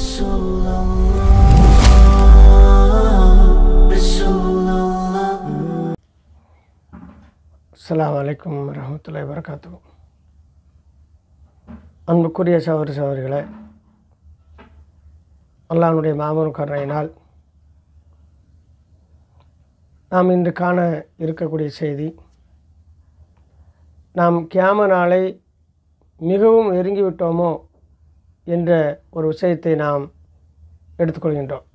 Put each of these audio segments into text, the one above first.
رسول الله رسول الله السلام عليكم அன்புக்குரிய சகோதர சகோதரிகளே அல்லானுடைய மாமன் கருணையினால் நாம் இன்று காண இருக்கக்கூடிய செய்தி நாம் கியாம நாளை மிகவும் நெருங்கிவிட்டோமோ என்ற ஒரு விஷயத்தை நாம் எடுத்துக்கொள்கின்றோம்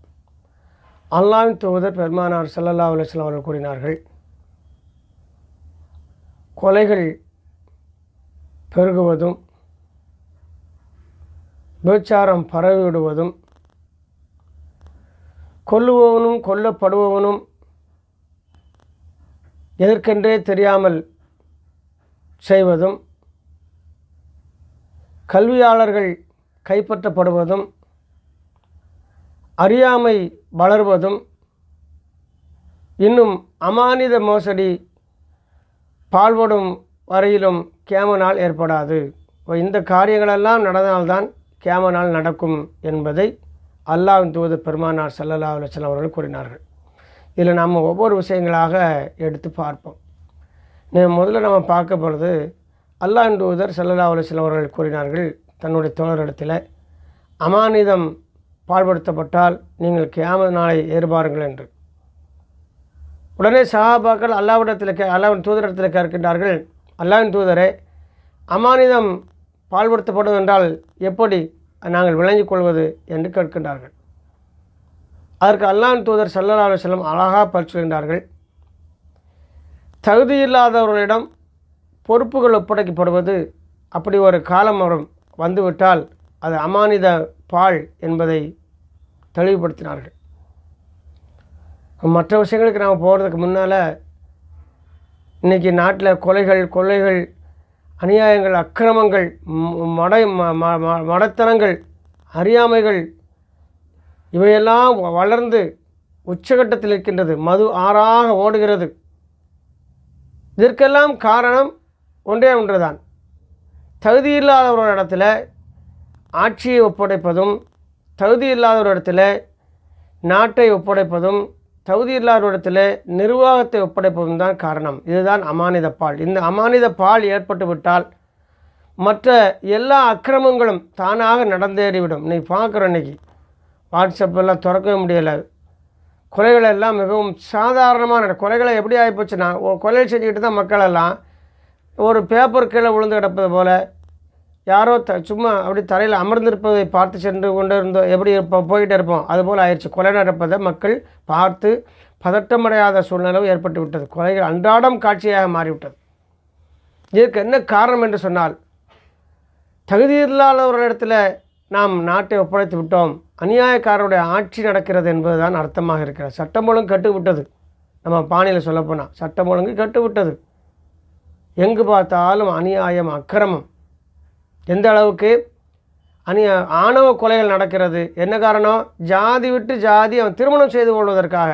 அல்லாவின் தூதர் பெருமானார் சல்லல்லா அலுவலாம் அவர்கள் கூறினார்கள் கொலைகள் பெருகுவதும் விபச்சாரம் பரவிவிடுவதும் கொல்லுபவனும் கொல்லப்படுபவனும் எதற்கென்றே தெரியாமல் செய்வதும் கல்வியாளர்கள் கைப்பற்றப்படுவதும் அறியாமை வளர்வதும் இன்னும் அமானித மோசடி பால்படும் வரையிலும் கேம நாள் ஏற்படாது இந்த காரியங்களெல்லாம் நடந்தால்தான் கேம நாள் நடக்கும் என்பதை அல்லாவின் தூது பெருமானார் சல்லல்லா அலுவலம் அவர்கள் கூறினார்கள் இதில் நாம் ஒவ்வொரு விஷயங்களாக எடுத்து பார்ப்போம் முதல்ல நம்ம பார்க்க போகிறது அல்லாஹின் தூதர் சல்லல்லா அலுவலம் அவர்கள் கூறினார்கள் தன்னுடைய தோழரிடத்தில் அமானிதம் பால்படுத்தப்பட்டால் நீங்கள் கேம நாளை ஏறுபாருங்கள் என்று உடனே சஹாபாக்கள் அல்லாவிடத்தில் கே அல்லாவின் தூதரிடத்தில் கேட்கின்றார்கள் அல்லாவின் தூதரே அமானிதம் பால்படுத்தப்படும் என்றால் எப்படி நாங்கள் விளங்கிக் கொள்வது என்று கேட்கின்றார்கள் அதற்கு அல்லாவின் தூதர் சல்லா அலி செல்லம் அழகாக பரிசுகின்றார்கள் தகுதியில்லாதவர்களிடம் பொறுப்புகள் ஒப்படைக்கப்படுவது அப்படி ஒரு காலம் வரும் வந்துவிட்டால் அது அமானித பால் என்பதை தெளிவுபடுத்தினார்கள் மற்ற விஷயங்களுக்கு நாம் போகிறதுக்கு முன்னால் இன்றைக்கி நாட்டில் கொலைகள் கொள்ளைகள் அநியாயங்கள் அக்கிரமங்கள் மடை மடத்தனங்கள் அறியாமைகள் இவையெல்லாம் வளர்ந்து உச்சகட்டத்தில் இருக்கின்றது மது ஆறாக ஓடுகிறது இதற்கெல்லாம் காரணம் ஒன்றே ஒன்றுதான் தகுதி இல்லாத ஒரு இடத்துல ஆட்சியை ஒப்படைப்பதும் தகுதி இல்லாதவர் இடத்துல நாட்டை ஒப்படைப்பதும் தகுதி இல்லாத ஒரு இடத்துல நிர்வாகத்தை ஒப்படைப்பதும் தான் காரணம் இதுதான் அமானித பால் இந்த அமானித பால் ஏற்பட்டுவிட்டால் மற்ற எல்லா அக்கிரமங்களும் தானாக நடந்தேறிவிடும் இன்றைக்கி பார்க்குறோம் இன்றைக்கி வாட்ஸ்அப்பெல்லாம் திறக்கவே முடியலை கொலைகள் எல்லாம் மிகவும் சாதாரணமான கொலைகளை எப்படி ஆகிப்போச்சுன்னா ஒரு கொலை செஞ்சுக்கிட்டு தான் மக்களெல்லாம் ஒரு பேப்பர் கீழே விழுந்து கிடப்பது போல் யாரோ த சும்மா அப்படி தரையில் அமர்ந்திருப்பதை பார்த்து சென்று கொண்டு இருந்தோம் எப்படி இருப்போம் போயிட்டு இருப்போம் அதுபோல் ஆயிடுச்சு கொலை நடப்பதை மக்கள் பார்த்து பதட்டமடையாத சூழ்நிலை ஏற்பட்டு விட்டது கொலைகள் அன்றாடம் காட்சியாக மாறிவிட்டது இதற்கு என்ன காரணம் என்று சொன்னால் தகுதி இல்லாதவர்களிடத்தில் நாம் நாட்டை ஒப்படைத்து விட்டோம் அநியாயக்காரருடைய ஆட்சி நடக்கிறது என்பதுதான் அர்த்தமாக இருக்கிறது சட்டம் ஒழுங்கு கட்டுவிட்டது நம்ம பாணியில் சொல்லப்போனால் சட்டம் ஒழுங்கு கட்டுவிட்டது எங்கு பார்த்தாலும் அநியாயம் அக்கிரமம் எந்த அளவுக்கு அணி ஆணவ கொலைகள் நடக்கிறது என்ன காரணம் ஜாதி விட்டு ஜாதி அவன் திருமணம் செய்து கொள்வதற்காக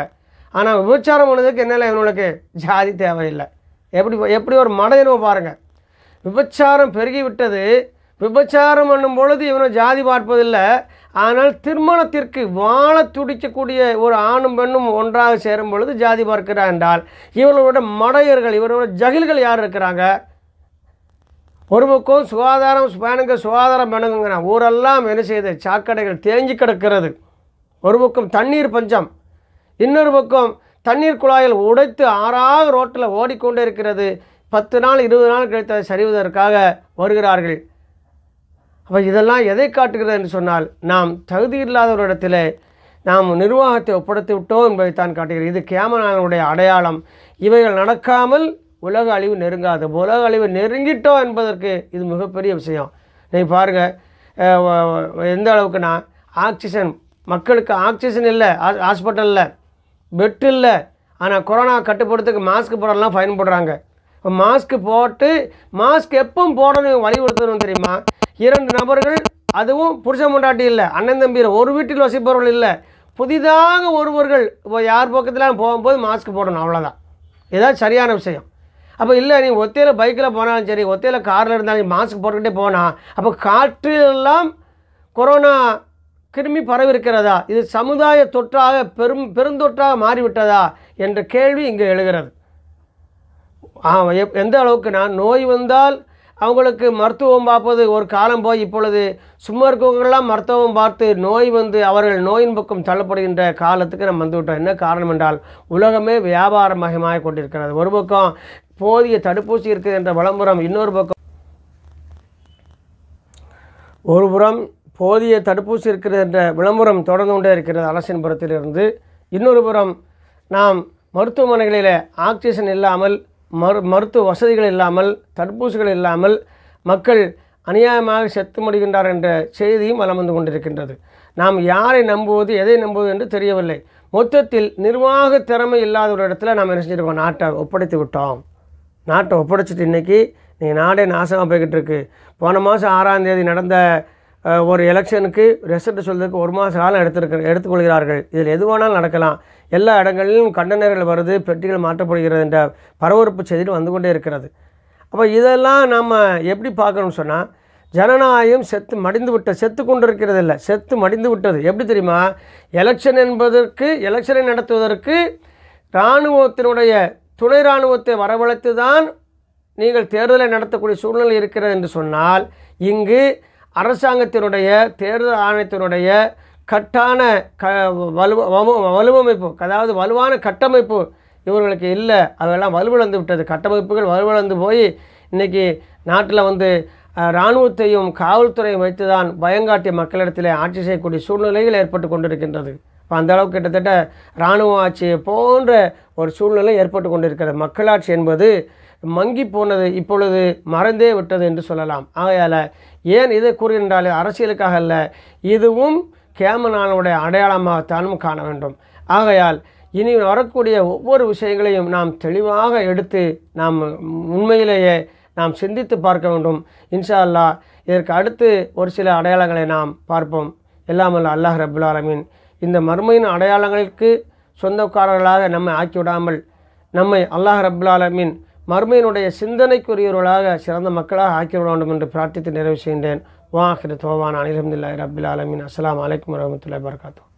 ஆனால் விபச்சாரம் பண்ணதுக்கு என்னென்ன இவனுக்கு ஜாதி தேவையில்லை எப்படி எப்படி ஒரு மடையனோ பாருங்கள் விபச்சாரம் பெருகிவிட்டது விபச்சாரம் பண்ணும் பொழுது இவனை ஜாதி பார்ப்பதில்லை ஆனால் திருமணத்திற்கு வாழ துடிக்கக்கூடிய ஒரு ஆணும் பெண்ணும் ஒன்றாக சேரும் பொழுது ஜாதி பார்க்கிறார் என்றால் இவர்களோட மடையர்கள் இவர்களோட ஜகில்கள் யார் இருக்கிறாங்க பொறுப்புக்கும் சுகாதாரம் வேணுங்க சுகாதாரம் வேணுங்க ஊரெல்லாம் என்ன செய்யுது சாக்கடைகள் தேங்கி கிடக்கிறது ஒரு பக்கம் தண்ணீர் பஞ்சம் இன்னொரு பக்கம் தண்ணீர் குழாயில் உடைத்து ஆறாவது ரோட்டில் ஓடிக்கொண்டே இருக்கிறது பத்து நாள் இருபது நாள் கழித்து அதை சரிவதற்காக வருகிறார்கள் அப்போ இதெல்லாம் எதை காட்டுகிறது என்று சொன்னால் நாம் தகுதி இல்லாதவரிடத்தில் நாம் நிர்வாகத்தை ஒப்படைத்து விட்டோம் என்பதை தான் காட்டுகிறது இது கேமராவினுடைய அடையாளம் இவைகள் நடக்காமல் உலக அழிவு நெருங்காது உலக அழிவு நெருங்கிட்டோம் என்பதற்கு இது மிகப்பெரிய விஷயம் நீங்கள் பாருங்கள் எந்த அளவுக்குன்னா ஆக்சிஜன் மக்களுக்கு ஆக்சிஜன் இல்லை ஹாஸ்பிட்டலில் பெட் இல்லை ஆனால் கொரோனா கட்டுப்படுத்துக்கு மாஸ்க் போடலாம் ஃபைன் போடுறாங்க மாஸ்க் போட்டு மாஸ்க் எப்போ போடணும் வலியுறுத்தணும் தெரியுமா இரண்டு நபர்கள் அதுவும் புருஷ முண்டாட்டி இல்லை அண்ணன் தம்பியில் ஒரு வீட்டில் வசிப்பவர்கள் இல்லை புதிதாக ஒருவர்கள் இப்போ யார் பக்கத்தில் போகும்போது மாஸ்க் போடணும் அவ்வளோதான் இதான் சரியான விஷயம் அப்போ இல்லை நீ ஒத்தையில் பைக்கில் போனாலும் சரி ஒத்தையில் காரில் இருந்தாலும் மாஸ்க் போட்டுக்கிட்டே போனால் அப்போ காற்றிலெல்லாம் கொரோனா கிருமி பரவிருக்கிறதா இது சமுதாய தொற்றாக பெரும் பெருந்தொற்றாக மாறிவிட்டதா என்ற கேள்வி இங்கே எழுகிறது எந்த அளவுக்கு நான் நோய் வந்தால் அவங்களுக்கு மருத்துவம் பார்ப்பது ஒரு காலம் போய் இப்பொழுது சும்மா இருக்கவங்கெல்லாம் மருத்துவம் பார்த்து நோய் வந்து அவர்கள் நோயின் பக்கம் தள்ளப்படுகின்ற காலத்துக்கு நம்ம வந்துவிட்டோம் என்ன காரணம் என்றால் உலகமே வியாபாரமயமாக கொண்டிருக்கிறது ஒரு பக்கம் போதிய தடுப்பூசி இருக்குது என்ற வளம்புறம் இன்னொரு பக்கம் ஒருபுறம் போதிய தடுப்பூசி இருக்கிறது என்ற விளம்பரம் தொடர்ந்து கொண்டே இருக்கிறது அரசின் இருந்து இன்னொரு புறம் நாம் மருத்துவமனைகளில் ஆக்சிஜன் இல்லாமல் மரு மருத்துவ வசதிகள் இல்லாமல் தடுப்பூசிகள் இல்லாமல் மக்கள் அநியாயமாக செத்து முடிகின்றார் என்ற செய்தியும் வலம் வந்து கொண்டிருக்கின்றது நாம் யாரை நம்புவது எதை நம்புவது என்று தெரியவில்லை மொத்தத்தில் நிர்வாக திறமை இல்லாத ஒரு இடத்துல நாம் என்ன செஞ்சிருக்கோம் நாட்டை ஒப்படைத்து விட்டோம் நாட்டை ஒப்படைச்சிட்டு இன்றைக்கி நீங்கள் நாடே நாசமாக போய்கிட்டு இருக்கு போன மாதம் ஆறாம் தேதி நடந்த ஒரு எலெக்ஷனுக்கு ரிசல்ட் சொல்கிறதுக்கு ஒரு மாத காலம் எடுத்துருக்க எடுத்துக்கொள்கிறார்கள் இதில் எதுவானாலும் நடக்கலாம் எல்லா இடங்களிலும் கண்டனர்கள் வருது பெட்டிகள் மாற்றப்படுகிறது என்ற பரபரப்பு செய்திகள் வந்து கொண்டே இருக்கிறது அப்போ இதெல்லாம் நாம் எப்படி பார்க்கணும்னு சொன்னால் ஜனநாயகம் செத்து மடிந்து விட்ட செத்து கொண்டு இருக்கிறது இல்லை செத்து மடிந்து விட்டது எப்படி தெரியுமா எலெக்ஷன் என்பதற்கு எலெக்ஷனை நடத்துவதற்கு இராணுவத்தினுடைய துணை இராணுவத்தை வரவழைத்து தான் நீங்கள் தேர்தலை நடத்தக்கூடிய சூழ்நிலை இருக்கிறது என்று சொன்னால் இங்கு அரசாங்கத்தினுடைய தேர்தல் ஆணையத்தினுடைய கட்டான க வலு வலுவமைப்பு அதாவது வலுவான கட்டமைப்பு இவர்களுக்கு இல்லை அதெல்லாம் வலுவிழந்து விட்டது கட்டமைப்புகள் வலுவிழந்து போய் இன்றைக்கி நாட்டில் வந்து இராணுவத்தையும் காவல்துறையும் வைத்து தான் பயங்காட்டிய மக்களிடத்தில் ஆட்சி செய்யக்கூடிய சூழ்நிலைகள் ஏற்பட்டு கொண்டிருக்கின்றது இப்போ அந்தளவுக்கு கிட்டத்தட்ட இராணுவ ஆட்சி போன்ற ஒரு சூழ்நிலை ஏற்பட்டு கொண்டிருக்கிறது மக்களாட்சி என்பது மங்கி போனது இப்பொழுது மறந்தே விட்டது என்று சொல்லலாம் ஆகையால் ஏன் இதை கூறுகின்றாலே அரசியலுக்காக அல்ல இதுவும் கேமனானுடைய அடையாளமாகத்தானும் காண வேண்டும் ஆகையால் இனி வரக்கூடிய ஒவ்வொரு விஷயங்களையும் நாம் தெளிவாக எடுத்து நாம் உண்மையிலேயே நாம் சிந்தித்து பார்க்க வேண்டும் இன்ஷா அல்லா இதற்கு அடுத்து ஒரு சில அடையாளங்களை நாம் பார்ப்போம் எல்லாமல்ல அல்லாஹ் ரபுல் ஆலமின் இந்த மறுமையின் அடையாளங்களுக்கு சொந்தக்காரர்களாக நம்மை ஆக்கிவிடாமல் நம்மை அல்லாஹ் ரபுல்லாலமின் மறுமையினுடைய சிந்தனைக்குரியவர்களாக சிறந்த மக்களாக ஆக்கிவிட வேண்டும் என்று பிரார்த்தித்து நிறைவு செய்கின்றேன் வாஹிர் தோவான் அனிலம்துல்லாய் ரபுல் ஆலமின் அஸ்லாம் வலைக்கம் வரமத்துல வர்காத்தூ